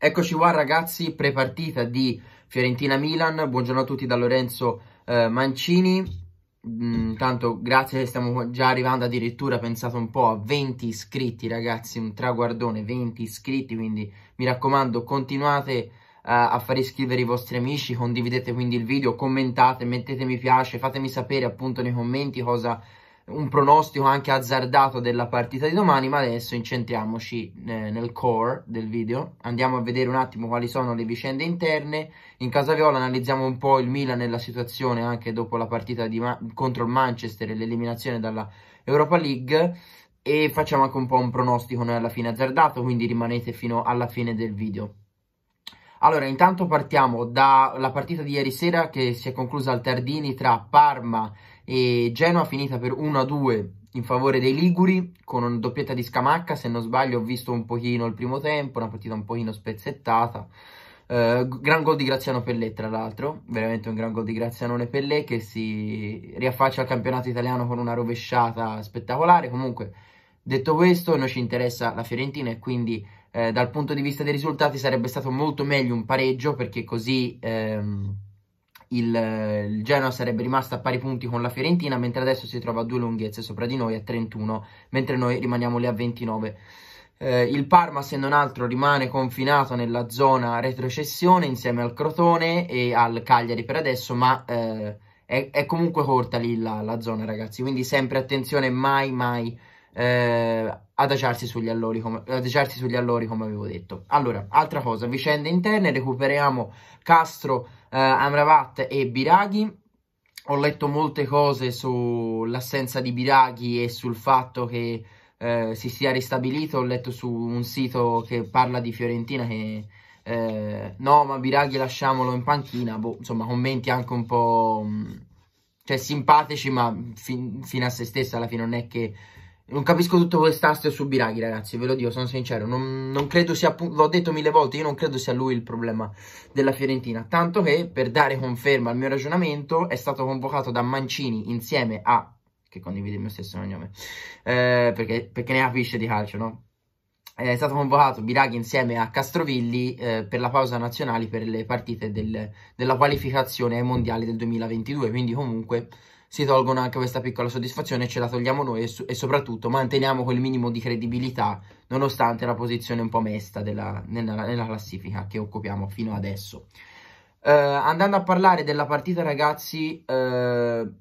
Eccoci qua ragazzi, prepartita di Fiorentina-Milan, buongiorno a tutti da Lorenzo eh, Mancini, intanto mm, grazie, stiamo già arrivando addirittura, pensate un po', a 20 iscritti ragazzi, un traguardone, 20 iscritti, quindi mi raccomando continuate eh, a far iscrivere i vostri amici, condividete quindi il video, commentate, mettete mi piace, fatemi sapere appunto nei commenti cosa un pronostico anche azzardato della partita di domani, ma adesso incentriamoci eh, nel core del video. Andiamo a vedere un attimo quali sono le vicende interne. In casa viola analizziamo un po' il Milan nella situazione anche dopo la partita contro il Manchester e l'eliminazione dalla Europa League e facciamo anche un po' un pronostico noi alla fine azzardato, quindi rimanete fino alla fine del video. Allora, intanto partiamo dalla partita di ieri sera che si è conclusa al Tardini tra Parma e Genoa, finita per 1-2 in favore dei Liguri, con una doppietta di Scamacca, se non sbaglio ho visto un pochino il primo tempo, una partita un pochino spezzettata. Uh, gran gol di Graziano Pellè, tra l'altro, veramente un gran gol di Grazianone Pellè che si riaffaccia al campionato italiano con una rovesciata spettacolare. Comunque, detto questo, noi ci interessa la Fiorentina e quindi eh, dal punto di vista dei risultati sarebbe stato molto meglio un pareggio perché così ehm, il, il, Genoa sarebbe rimasto a pari punti con la Fiorentina mentre adesso si trova a due lunghezze sopra di noi a 31 mentre noi rimaniamo lì a 29. Eh, il Parma se non altro rimane confinato nella zona retrocessione insieme al Crotone e al Cagliari per adesso ma eh, è, è, comunque corta lì la, la zona ragazzi quindi sempre attenzione mai mai eh, adagiarsi, sugli allori come, adagiarsi sugli allori come avevo detto. Allora, altra cosa, vicende interne, recuperiamo Castro, eh, Amrabat e Biraghi. Ho letto molte cose sull'assenza di Biraghi e sul fatto che eh, si sia ristabilito, ho letto su un sito che parla di Fiorentina che... Eh, no, ma Biraghi lasciamolo in panchina, boh, insomma, commenti anche un po' mh, mm, cioè, simpatici, ma fin, fino a se stessa alla fine non è che non capisco tutto quest'astio su Biraghi, ragazzi, ve lo dico, sono sincero. Non, non credo sia, l'ho detto mille volte, io non credo sia lui il problema della Fiorentina. Tanto che, per dare conferma al mio ragionamento, è stato convocato da Mancini insieme a... che condivide il mio stesso cognome, eh, perché, perché ne capisce di calcio, no? Eh, è stato convocato Biraghi insieme a Castrovilli eh, per la pausa nazionale per le partite del, della qualificazione ai mondiali del 2022, quindi comunque si tolgono anche questa piccola soddisfazione, ce la togliamo noi e, e soprattutto manteniamo quel minimo di credibilità nonostante la posizione un po' mesta della, nella, nella classifica che occupiamo fino adesso. Uh, andando a parlare della partita, ragazzi, uh,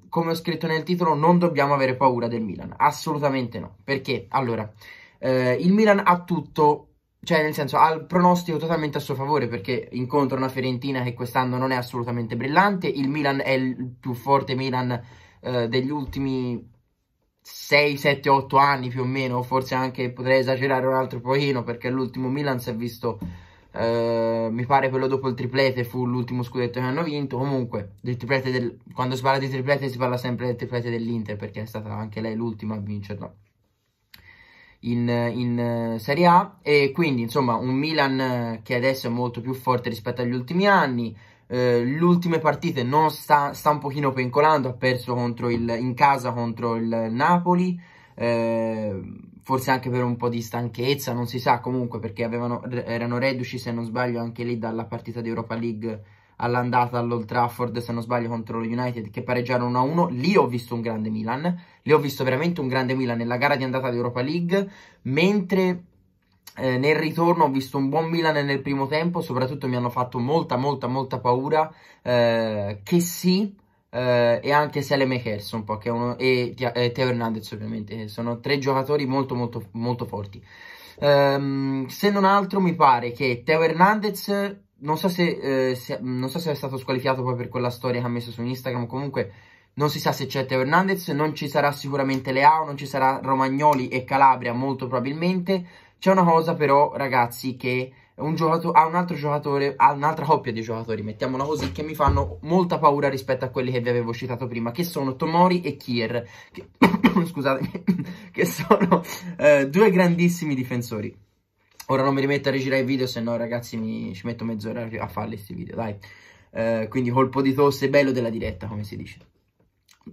come ho scritto nel titolo, non dobbiamo avere paura del Milan. Assolutamente no. Perché allora, uh, il Milan ha tutto cioè nel senso ha il pronostico totalmente a suo favore perché incontra una Fiorentina che quest'anno non è assolutamente brillante, il Milan è il più forte Milan eh, degli ultimi 6, 7, 8 anni più o meno, forse anche potrei esagerare un altro pochino perché l'ultimo Milan si è visto, eh, mi pare quello dopo il triplete fu l'ultimo scudetto che hanno vinto, comunque del, quando si parla di triplete si parla sempre del triplete dell'Inter perché è stata anche lei l'ultima a vincerlo in, in, eh, Serie A e quindi insomma un Milan eh, che adesso è molto più forte rispetto agli ultimi anni eh, le ultime partite non sta, sta, un pochino pencolando ha perso il, in casa contro il Napoli eh, forse anche per un po' di stanchezza non si sa comunque perché avevano, erano reduci se non sbaglio anche lì dalla partita di Europa League all'andata all'Old Trafford, se non sbaglio, contro lo United, che pareggiarono 1-1. Lì ho visto un grande Milan, lì ho visto veramente un grande Milan nella gara di andata di League, mentre eh, nel ritorno ho visto un buon Milan nel primo tempo, soprattutto mi hanno fatto molta, molta, molta paura eh, che sì, eh, e anche Sele Mekers un po', che uno, e, e eh, Teo Hernandez ovviamente, eh, sono tre giocatori molto, molto, molto forti. Um, se non altro mi pare che Teo Hernandez non so se, eh, se, non so se è stato squalificato poi per quella storia che ha messo su Instagram, comunque non si sa se c'è Teo Hernandez, non ci sarà sicuramente Leao, non ci sarà Romagnoli e Calabria molto probabilmente. C'è una cosa però ragazzi che un ha un altro giocatore, ha un'altra coppia di giocatori, mettiamola così, che mi fanno molta paura rispetto a quelli che vi avevo citato prima, che sono Tomori e Kier, che, scusatemi, che sono eh, due grandissimi difensori. Ora non mi rimetto a rigirare i video, se no ragazzi mi, ci metto mezz'ora a farli questi video, dai. Eh, quindi colpo di tosse bello della diretta, come si dice.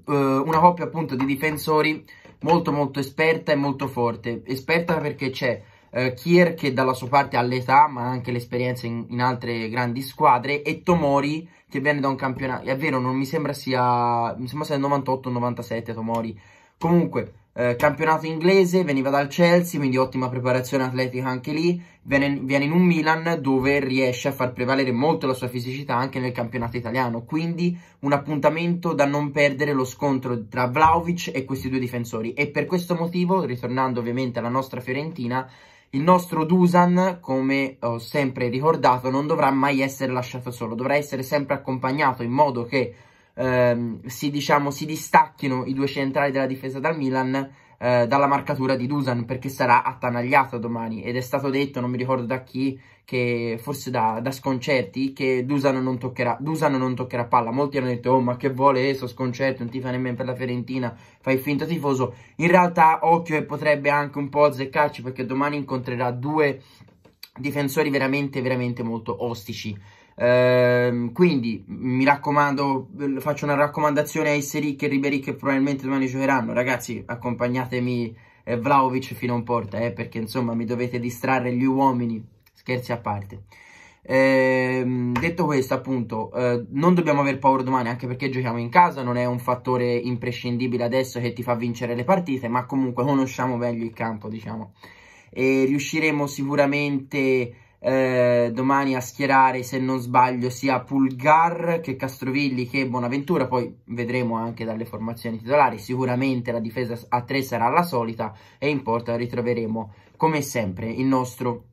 Eh, una coppia appunto di difensori molto molto esperta e molto forte. Esperta perché c'è eh, Kier che dalla sua parte ha l'età, ma anche l'esperienza in, in, altre grandi squadre, e Tomori che viene da un campionato. È vero, non mi sembra sia... mi sembra sia 98 97 Tomori. Comunque... Eh, campionato inglese, veniva dal Chelsea, quindi ottima preparazione atletica anche lì. Viene, viene, in un Milan dove riesce a far prevalere molto la sua fisicità anche nel campionato italiano. Quindi un appuntamento da non perdere lo scontro tra Vlaovic e questi due difensori. E per questo motivo, ritornando ovviamente alla nostra Fiorentina, il nostro Dusan, come ho sempre ricordato, non dovrà mai essere lasciato solo, dovrà essere sempre accompagnato in modo che ehm, si, diciamo, si, distacchino i due centrali della difesa dal Milan eh, dalla marcatura di Dusan perché sarà attanagliata domani ed è stato detto, non mi ricordo da chi, che forse da, da sconcerti, che Dusan non, toccherà, Dusan non toccherà palla. Molti hanno detto, oh ma che vuole Eso, eh, sconcerto, non ti fa nemmeno per la Fiorentina, fai finta tifoso. In realtà occhio e potrebbe anche un po' azzeccarci perché domani incontrerà due difensori veramente, veramente molto ostici. Ehm, quindi mi raccomando, faccio una raccomandazione a Esseric e Ribéry che probabilmente domani giocheranno. Ragazzi, accompagnatemi eh, Vlaovic fino a un porta, eh, perché insomma mi dovete distrarre gli uomini. Scherzi a parte. Eh, detto questo, appunto, eh, non dobbiamo aver paura domani, anche perché giochiamo in casa, non è un fattore imprescindibile adesso che ti fa vincere le partite, ma comunque conosciamo meglio il campo, diciamo. E riusciremo sicuramente eh, domani a schierare, se non sbaglio, sia Pulgar che Castrovilli che Bonaventura, poi vedremo anche dalle formazioni titolari, sicuramente la difesa a tre sarà la solita e in porta ritroveremo come sempre il nostro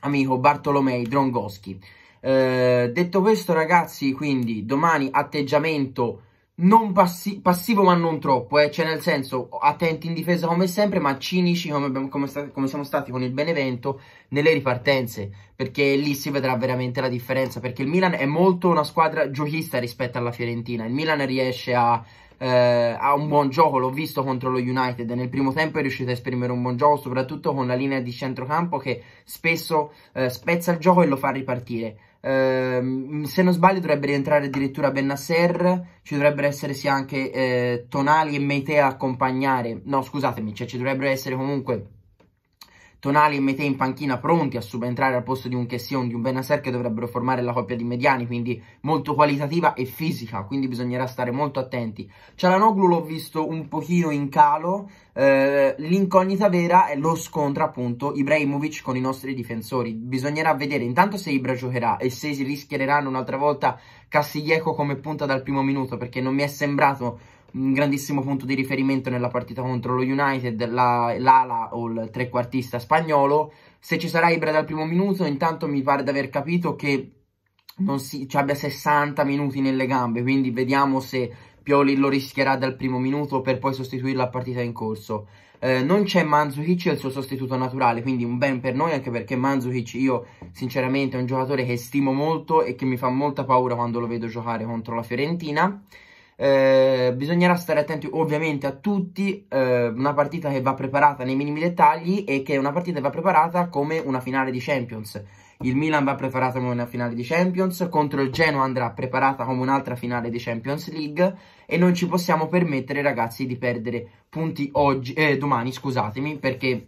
amico Bartolomei Drongoschi. Eh, detto questo ragazzi, quindi domani atteggiamento non passi passivo ma non troppo, eh? cioè nel senso attenti in difesa come sempre ma cinici come, abbiamo, come, sta come siamo stati con il Benevento nelle ripartenze perché lì si vedrà veramente la differenza perché il Milan è molto una squadra giochista rispetto alla Fiorentina, il Milan riesce a eh, ha un buon gioco, l'ho visto contro lo United, nel primo tempo è riuscito a esprimere un buon gioco, soprattutto con la linea di centrocampo che spesso eh, spezza il gioco e lo fa ripartire. Ehm, se non sbaglio dovrebbe rientrare addirittura Bennasser, ci dovrebbero essere sia anche eh, Tonali e Meitea a accompagnare, no scusatemi, cioè ci dovrebbero essere comunque Tonali e Mete in panchina pronti a subentrare al posto di un Kession, di un Benasser che dovrebbero formare la coppia di mediani, quindi molto qualitativa e fisica, quindi bisognerà stare molto attenti. Cialanoglu l'ho visto un pochino in calo, eh, l'incognita vera è lo scontra appunto Ibrahimovic con i nostri difensori. Bisognerà vedere intanto se Ibra giocherà e se si rischieranno un'altra volta Castiglieco come punta dal primo minuto, perché non mi è sembrato un grandissimo punto di riferimento nella partita contro lo United, l'ala la, o il trequartista spagnolo. Se ci sarà Ibra dal primo minuto, intanto mi pare di aver capito che non si, cioè abbia 60 minuti nelle gambe, quindi vediamo se Pioli lo rischierà dal primo minuto per poi sostituirlo a partita in corso. Eh, non c'è Manzukic il suo sostituto naturale, quindi un ben per noi anche perché Manzukic io sinceramente è un giocatore che stimo molto e che mi fa molta paura quando lo vedo giocare contro la Fiorentina eh, bisognerà stare attenti ovviamente a tutti, eh, una partita che va preparata nei minimi dettagli e che una partita va preparata come una finale di Champions. Il Milan va preparata come una finale di Champions, contro il Genoa andrà preparata come un'altra finale di Champions League e non ci possiamo permettere ragazzi di perdere punti oggi, eh, domani scusatemi perché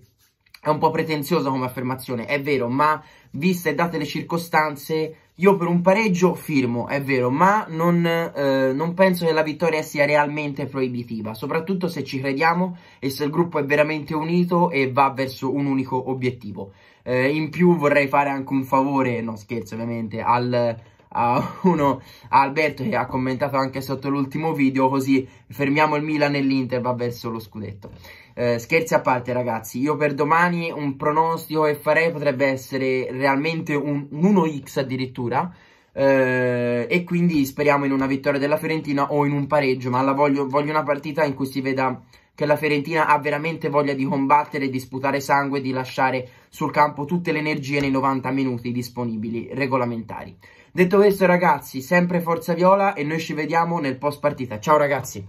è un po' pretenziosa come affermazione, è vero, ma viste e date le circostanze, io per un pareggio firmo, è vero, ma non, eh, non, penso che la vittoria sia realmente proibitiva, soprattutto se ci crediamo e se il gruppo è veramente unito e va verso un unico obiettivo. Eh, in più vorrei fare anche un favore, no scherzo ovviamente, al, a uno a Alberto che ha commentato anche sotto l'ultimo video così fermiamo il Milan e l'Inter va verso lo scudetto eh, scherzi a parte ragazzi io per domani un pronostico che farei potrebbe essere realmente un, un 1x addirittura eh, e quindi speriamo in una vittoria della Fiorentina o in un pareggio ma voglio, voglio una partita in cui si veda che la Fiorentina ha veramente voglia di combattere, di sputare sangue, di lasciare sul campo tutte le energie nei 90 minuti disponibili regolamentari. Detto questo ragazzi, sempre Forza Viola e noi ci vediamo nel post partita. Ciao ragazzi!